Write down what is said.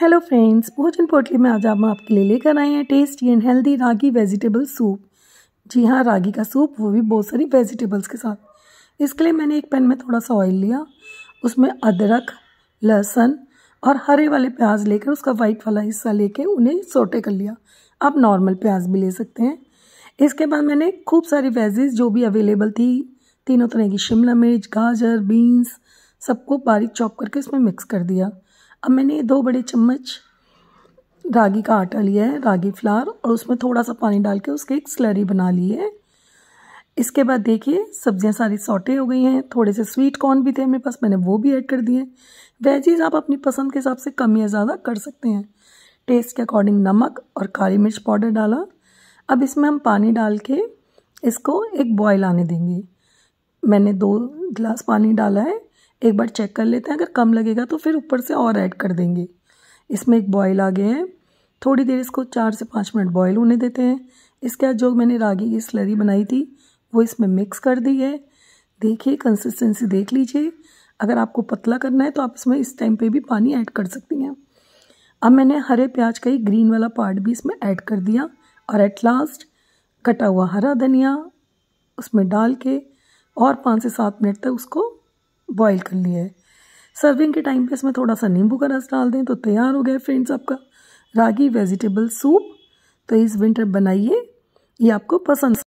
hello friends भोजन पोटली में आज हम आपके लिए लेकर आए हैं tasty and healthy ragi vegetable soup जी हाँ रागी का सूप वो भी बहुत सारी वेजिटेबल्स के साथ इसके लिए मैंने एक पैन में थोड़ा सा ऑयल लिया उसमें अदरक लहसुन और हरे वाले प्याज लेकर उसका वाइट वाला हिस्सा लेके उन्हें सोटे कर लिया आप नॉर्मल प्याज भी ले सकते हैं इसके बाद मैंने खूब सारी वेजेज जो भी अवेलेबल थी तीनों तरह की शिमला मिर्च गाजर बीन्स सबको बारीक चॉप करके उसमें मिक्स कर दिया अब मैंने दो बड़े चम्मच रागी का आटा लिया है रागी फ्लार और उसमें थोड़ा सा पानी डाल के उसके एक स्लरी बना ली है इसके बाद देखिए सब्जियां सारी सॉटे हो गई हैं थोड़े से स्वीट कॉर्न भी थे मेरे पास मैंने वो भी ऐड कर दिए वेजीज आप अपनी पसंद के हिसाब से कम या ज़्यादा कर सकते हैं टेस्ट के अकॉर्डिंग नमक और काली मिर्च पाउडर डाला अब इसमें हम पानी डाल के इसको एक बॉयल आने देंगे मैंने दो गिलास पानी डाला है एक बार चेक कर लेते हैं अगर कम लगेगा तो फिर ऊपर से और ऐड कर देंगे इसमें एक बॉयल आ गए हैं थोड़ी देर इसको चार से पाँच मिनट बॉयल होने देते हैं इसके बाद जो मैंने रागी की स्लरी बनाई थी वो इसमें मिक्स कर दी है देखिए कंसिस्टेंसी देख लीजिए अगर आपको पतला करना है तो आप इसमें इस टाइम पे भी पानी ऐड कर सकती हैं अब मैंने हरे प्याज का ही ग्रीन वाला पार्ट भी इसमें ऐड कर दिया और एट लास्ट कटा हुआ हरा धनिया उसमें डाल के और पाँच से सात मिनट तक उसको बॉईल कर लिया है सर्विंग के टाइम पे इसमें थोड़ा सा नींबू का रस डाल दें तो तैयार हो गया फ्रेंड्स आपका रागी वेजिटेबल सूप तो इस विंटर बनाइए ये आपको पसंद